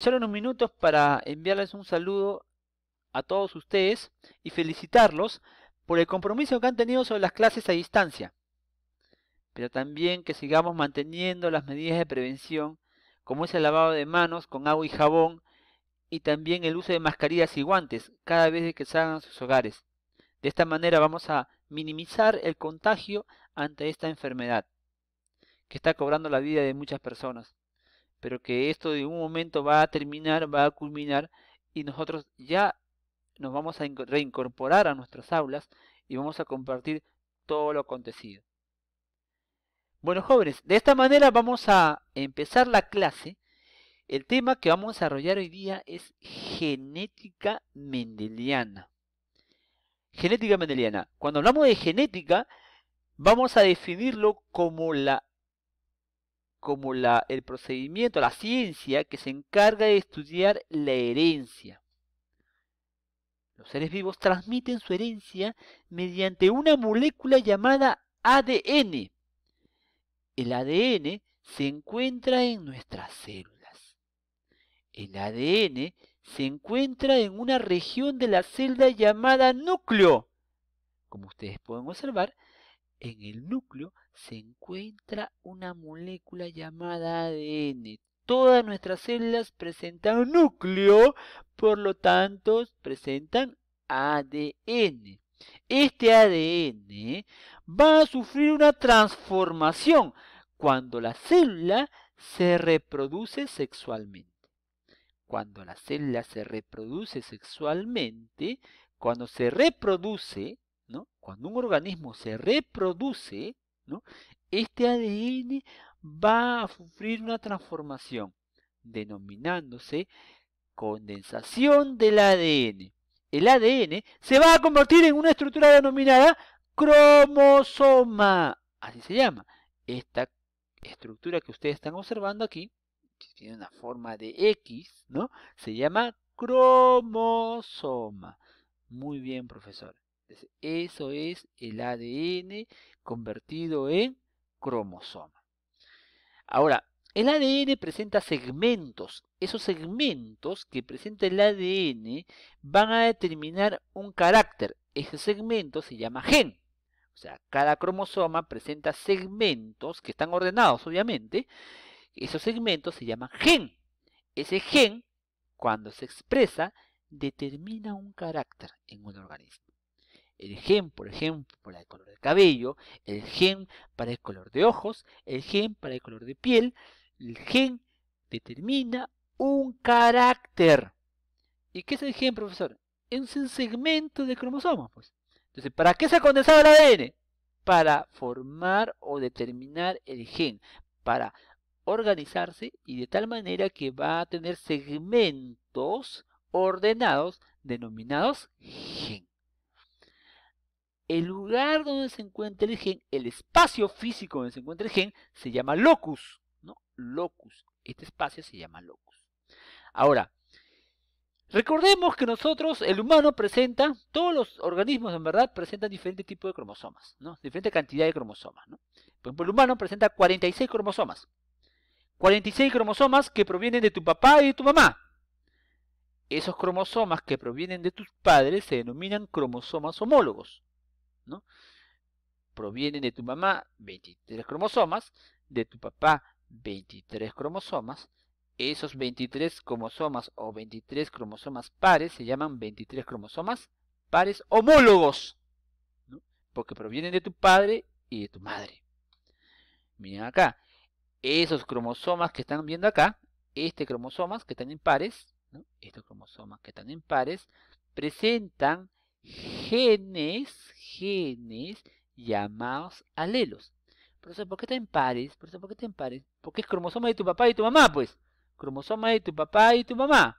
Solo unos minutos para enviarles un saludo a todos ustedes y felicitarlos por el compromiso que han tenido sobre las clases a distancia, pero también que sigamos manteniendo las medidas de prevención como es el lavado de manos con agua y jabón y también el uso de mascarillas y guantes cada vez que salgan a sus hogares. De esta manera vamos a minimizar el contagio ante esta enfermedad que está cobrando la vida de muchas personas pero que esto de un momento va a terminar, va a culminar y nosotros ya nos vamos a reincorporar a nuestras aulas y vamos a compartir todo lo acontecido. Bueno jóvenes, de esta manera vamos a empezar la clase. El tema que vamos a desarrollar hoy día es genética mendeliana. Genética mendeliana. Cuando hablamos de genética, vamos a definirlo como la como el procedimiento, la ciencia que se encarga de estudiar la herencia. Los seres vivos transmiten su herencia mediante una molécula llamada ADN. El ADN se encuentra en nuestras células. El ADN se encuentra en una región de la celda llamada núcleo. Como ustedes pueden observar, en el núcleo se encuentra una molécula llamada ADN. Todas nuestras células presentan núcleo, por lo tanto presentan ADN. Este ADN va a sufrir una transformación cuando la célula se reproduce sexualmente. Cuando la célula se reproduce sexualmente, cuando se reproduce, cuando un organismo se reproduce, este ADN va a sufrir una transformación denominándose condensación del ADN. El ADN se va a convertir en una estructura denominada cromosoma. Así se llama. Esta estructura que ustedes están observando aquí, que tiene una forma de X, ¿no? Se llama cromosoma. Muy bien, profesor. Eso es el ADN convertido en cromosoma. Ahora, el ADN presenta segmentos. Esos segmentos que presenta el ADN van a determinar un carácter. Ese segmento se llama gen. O sea, cada cromosoma presenta segmentos que están ordenados, obviamente. Esos segmentos se llaman gen. Ese gen, cuando se expresa, determina un carácter en un organismo el gen, por ejemplo, para el color del cabello, el gen para el color de ojos, el gen para el color de piel, el gen determina un carácter. ¿Y qué es el gen, profesor? Es un segmento de cromosomas, pues. Entonces, ¿para qué se ha condensado el ADN? Para formar o determinar el gen, para organizarse y de tal manera que va a tener segmentos ordenados denominados gen el lugar donde se encuentra el gen, el espacio físico donde se encuentra el gen, se llama locus. ¿no? Locus. Este espacio se llama locus. Ahora, recordemos que nosotros, el humano presenta, todos los organismos en verdad presentan diferentes tipos de cromosomas, ¿no? diferente cantidad de cromosomas. Por ejemplo, el humano presenta 46 cromosomas. 46 cromosomas que provienen de tu papá y de tu mamá. Esos cromosomas que provienen de tus padres se denominan cromosomas homólogos. ¿no? Provienen de tu mamá 23 cromosomas, de tu papá 23 cromosomas. Esos 23 cromosomas o 23 cromosomas pares se llaman 23 cromosomas pares homólogos, porque provienen de tu padre y de tu madre. Miren acá, esos cromosomas que están viendo acá, este cromosomas que están en pares, estos cromosomas que están en pares, presentan genes, genes llamados alelos. ¿por qué te empares? eso, ¿por qué te empares? Porque es cromosoma de tu papá y tu mamá, pues. Cromosoma de tu papá y tu mamá.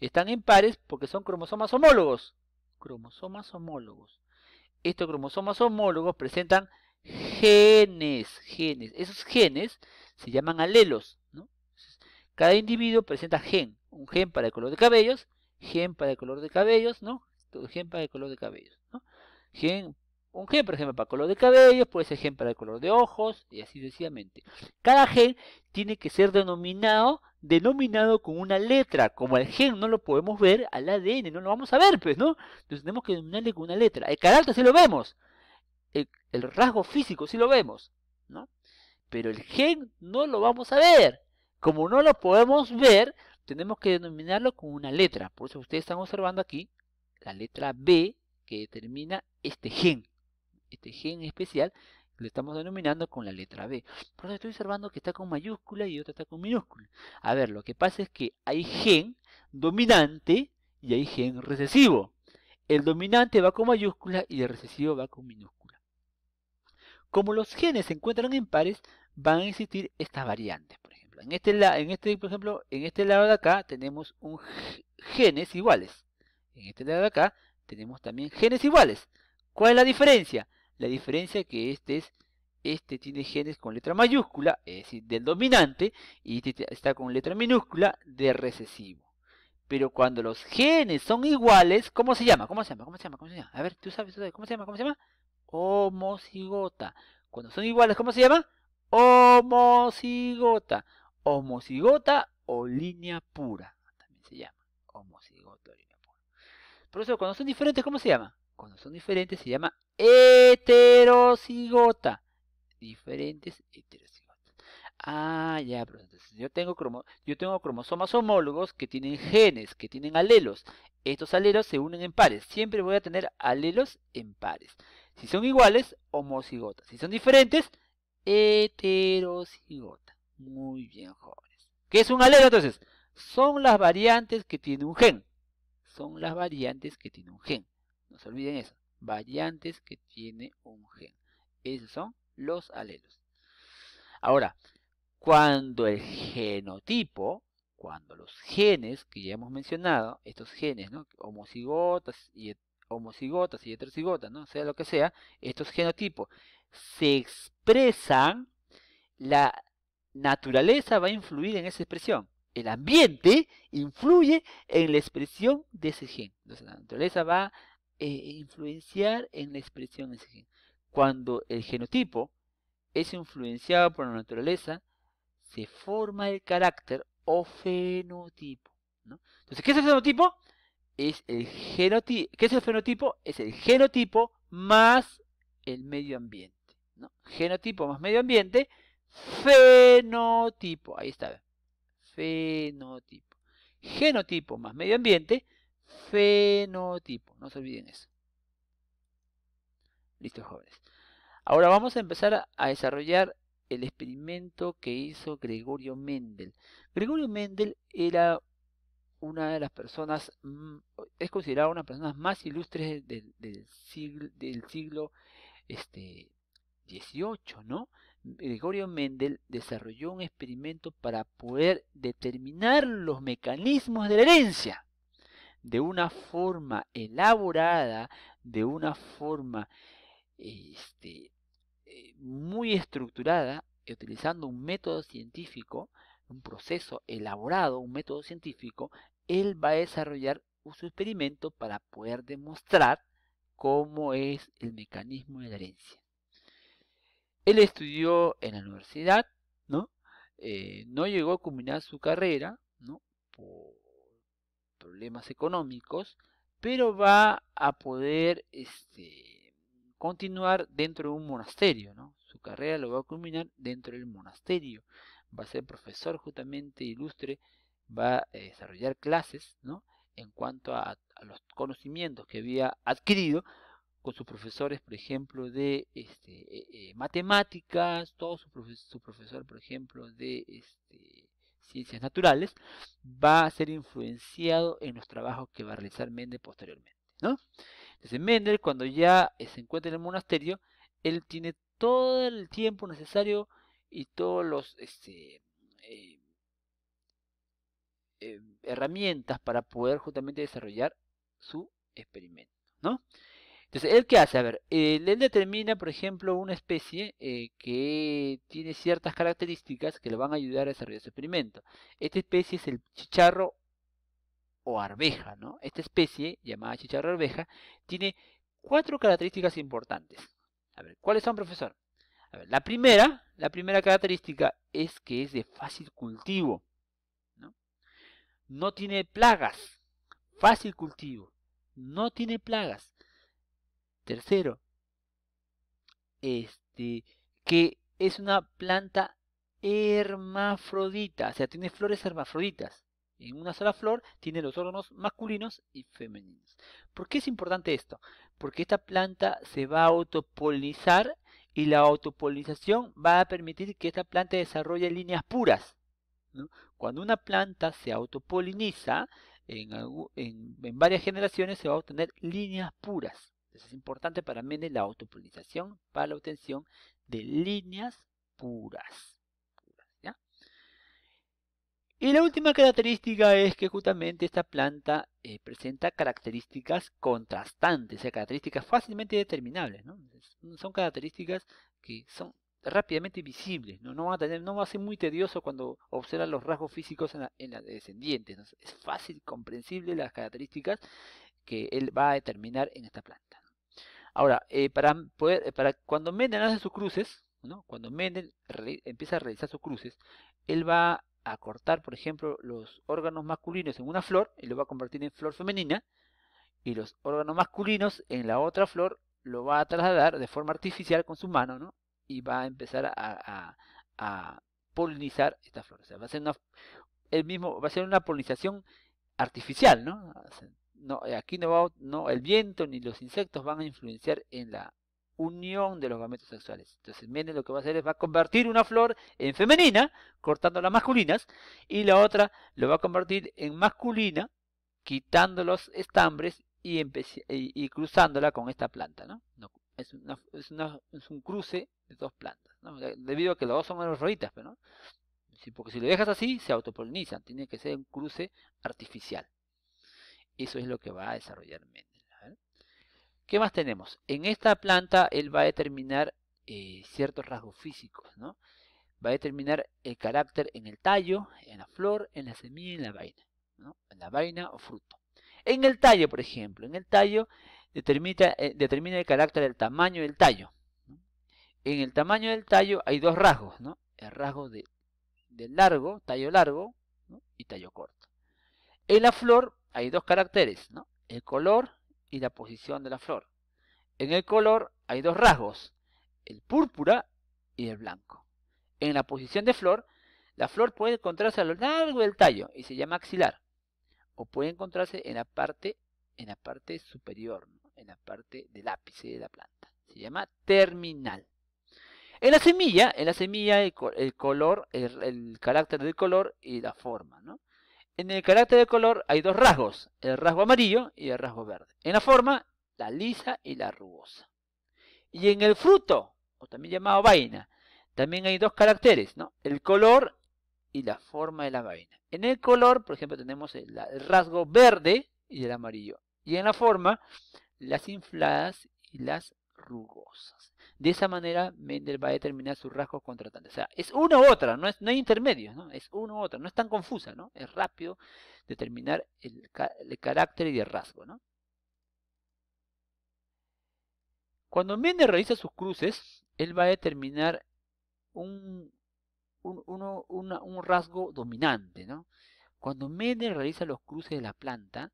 Están en pares porque son cromosomas homólogos. Cromosomas homólogos. Estos cromosomas homólogos presentan genes, genes. Esos genes se llaman alelos, ¿no? Cada individuo presenta gen, un gen para el color de cabellos, gen para el color de cabellos, ¿no? gen para el color de cabello un gen, por ejemplo, para el color de cabello puede ser gen para el color de ojos, y así sencillamente. Cada gen tiene que ser denominado, denominado con una letra. Como el gen no lo podemos ver, al ADN no lo vamos a ver, pues, ¿no? Entonces tenemos que denominarle con una letra. El carácter sí lo vemos. El, rasgo físico sí lo vemos, ¿no? Pero el gen no lo vamos a ver. Como no lo podemos ver, tenemos que denominarlo con una letra. Por eso ustedes están observando aquí la letra B que determina este gen. Este gen especial lo estamos denominando con la letra B. Por eso estoy observando que está con mayúscula y otra está con minúscula. A ver, lo que pasa es que hay gen dominante y hay gen recesivo. El dominante va con mayúscula y el recesivo va con minúscula. Como los genes se encuentran en pares, van a existir estas variantes, por ejemplo. En este, en este, por ejemplo, en este lado de acá tenemos un genes iguales. En este lado de acá tenemos también genes iguales. ¿Cuál es la diferencia? La diferencia es que este es este tiene genes con letra mayúscula, es decir, del dominante, y este está con letra minúscula de recesivo. Pero cuando los genes son iguales, ¿cómo se llama? ¿Cómo se llama? ¿Cómo se llama? ¿Cómo se llama? A ver, tú sabes, ¿cómo se llama? ¿Cómo se llama? Homocigota. Cuando son iguales, ¿cómo se llama? Homocigota. Homocigota o línea pura. También se llama homocigota cuando son diferentes, ¿cómo se llama? Cuando son diferentes se llama heterocigota. Diferentes heterocigotas. Ah, ya, pero entonces yo tengo, yo tengo cromosomas homólogos que tienen genes, que tienen alelos. Estos alelos se unen en pares. Siempre voy a tener alelos en pares. Si son iguales, homocigotas. Si son diferentes, heterocigota. Muy bien, jóvenes. ¿Qué es un alelo entonces? Son las variantes que tiene un gen son las variantes que tiene un gen. No se olviden eso, variantes que tiene un gen. Esos son los alelos. Ahora, cuando el genotipo, cuando los genes que ya hemos mencionado, estos genes, ¿no? homocigotas y homocigotas y heterocigotas, ¿no? sea lo que sea, estos genotipos se expresan, la naturaleza va a influir en esa expresión el ambiente influye en la expresión de ese gen. Entonces, la naturaleza va a eh, influenciar en la expresión de ese gen. Cuando el genotipo es influenciado por la naturaleza, se forma el carácter o fenotipo. Entonces, ¿qué es el fenotipo? Es el genotipo. ¿Qué es el fenotipo? Es el genotipo más el medio ambiente. Genotipo más medio ambiente, fenotipo. Ahí está fenotipo. Genotipo más medio ambiente, fenotipo. No se olviden eso. Listo, jóvenes. Ahora vamos a empezar a desarrollar el experimento que hizo Gregorio Mendel. Gregorio Mendel era una de las personas, es considerado una de las personas más ilustres del, siglo, XVIII, este, ¿no? Gregorio Mendel desarrolló un experimento para poder determinar los mecanismos de la herencia de una forma elaborada, de una forma este, eh, muy estructurada, utilizando un método científico, un proceso elaborado, un método científico, él va a desarrollar su experimento para poder demostrar cómo es el mecanismo de la herencia. Él estudió en la universidad, ¿no? Eh, no llegó a culminar su carrera, ¿no? Por problemas económicos, pero va a poder este, continuar dentro de un monasterio, ¿no? Su carrera lo va a culminar dentro del monasterio. Va a ser profesor justamente ilustre, va a desarrollar clases, ¿no? En cuanto a los conocimientos que había adquirido con sus profesores, por ejemplo, de este, eh, eh, matemáticas, todo su, profesor, por ejemplo, de este, ciencias naturales, va a ser influenciado en los trabajos que va a realizar Mendel posteriormente. ¿no? Entonces Mendel, cuando ya se encuentra en el monasterio, él tiene todo el tiempo necesario y todos los este, eh, herramientas para poder justamente desarrollar su experimento. ¿no? Entonces, ¿él qué hace? A ver, él, eh, determina, por ejemplo, una especie eh, que tiene ciertas características que le van a ayudar a desarrollar su experimento. Esta especie es el chicharro o arveja, ¿no? Esta especie, llamada chicharro arveja, tiene cuatro características importantes. A ver, ¿cuáles son, profesor? A ver, la primera, la primera característica es que es de fácil cultivo. No, no tiene plagas. Fácil cultivo. No tiene plagas. Tercero, este, que es una planta hermafrodita, o sea, tiene flores hermafroditas. En una sola flor tiene los órganos masculinos y femeninos. ¿Por qué es importante esto? Porque esta planta se va a autopolinizar y la autopolinización va a permitir que esta planta desarrolle líneas puras. Cuando una planta se autopoliniza, en, en varias generaciones se va a obtener líneas puras es importante para Mende la autopolinización para la obtención de líneas puras. Y la última característica es que justamente esta planta eh, presenta características contrastantes, sea, características fácilmente determinables. Son características que son rápidamente visibles, ¿no? va a ser muy tedioso cuando observa los rasgos físicos en la, descendientes, Es fácil, comprensible las características que él va a determinar en esta planta. Ahora, eh, para, poder, eh, para cuando menden hace sus cruces, cuando Mendel empieza a realizar sus cruces, él va a cortar, por ejemplo, los órganos masculinos en una flor y lo va a convertir en flor femenina, y los órganos masculinos en la otra flor lo va a trasladar de forma artificial con su mano, Y va a empezar a, polinizar esta flor. O sea, va a ser una, mismo va a ser una polinización artificial, ¿no? no, eh, aquí no, va, no el viento ni los insectos van a influenciar en la unión de los gametos sexuales. Entonces viene lo que va a hacer es va a convertir una flor en femenina, cortando las masculinas, y la otra lo va a convertir en masculina, quitando los estambres y, cruzándola con esta planta. ¿no? es, un cruce de dos plantas, debido a que las dos son pero pues, ¿no? porque si lo dejas así, se autopolinizan, tiene que ser un cruce artificial. Eso es lo que va a desarrollar Mendel. ¿Qué más tenemos? En esta planta él va a determinar eh, ciertos rasgos físicos, ¿no? Va a determinar el carácter en el tallo, en la flor, en la semilla y en la vaina, En la vaina o fruto. En el tallo, por ejemplo, en el tallo eh, determina, el carácter del tamaño del tallo. En el tamaño del tallo hay dos rasgos, ¿no? El rasgo de, largo, tallo largo y tallo corto. En la flor hay dos caracteres, ¿no? el color y la posición de la flor. En el color hay dos rasgos, el púrpura y el blanco. En la posición de flor, la flor puede encontrarse a lo largo del tallo y se llama axilar, o puede encontrarse en la parte, en la parte superior, en la parte del ápice de la planta. Se llama terminal. En la semilla, en la semilla el, color, el, carácter del color y la forma, ¿no? En el carácter de color hay dos rasgos, el rasgo amarillo y el rasgo verde. En la forma, la lisa y la rugosa. Y en el fruto, o también llamado vaina, también hay dos caracteres, ¿no? El color y la forma de la vaina. En el color, por ejemplo, tenemos el rasgo verde y el amarillo. Y en la forma, las infladas y las rugosas. De esa manera Mendel va a determinar sus rasgos contratantes. O sea, es una u otra, no, es, hay intermedios, ¿no? es una u otra, no es tan confusa, ¿no? es rápido determinar el, carácter y el rasgo. ¿no? Cuando Mendel realiza sus cruces, él va a determinar un, un, rasgo dominante. Cuando Mendel realiza los cruces de la planta,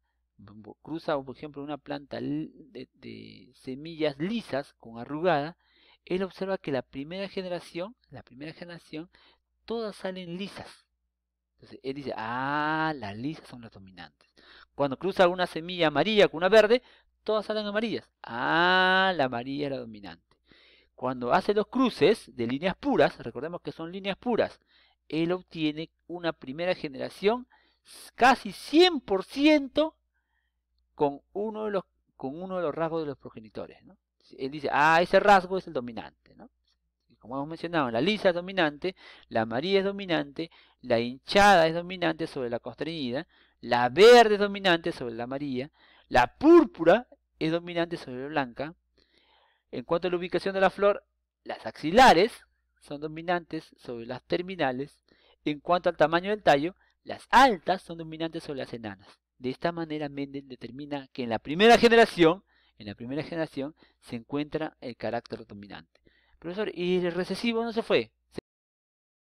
cruza por ejemplo una planta de, de, semillas lisas con arrugada, él observa que la primera generación, la primera generación, todas salen lisas. Entonces él dice, ah, las lisas son las dominantes. Cuando cruza una semilla amarilla con una verde, todas salen amarillas. Ah, la amarilla es la dominante. Cuando hace los cruces de líneas puras, recordemos que son líneas puras, él obtiene una primera generación casi 100% con uno de los, con uno de los rasgos de los progenitores. ¿no? él dice, ah, ese rasgo es el dominante, ¿no? Como hemos mencionado, la lisa es dominante, la amarilla es dominante, la hinchada es dominante sobre la constreñida, la verde es dominante sobre la amarilla, la púrpura es dominante sobre la blanca. En cuanto a la ubicación de la flor, las axilares son dominantes sobre las terminales. En cuanto al tamaño del tallo, las altas son dominantes sobre las enanas. De esta manera Mendel determina que en la primera generación en la primera generación se encuentra el carácter dominante. Profesor, ¿y el recesivo no se fue?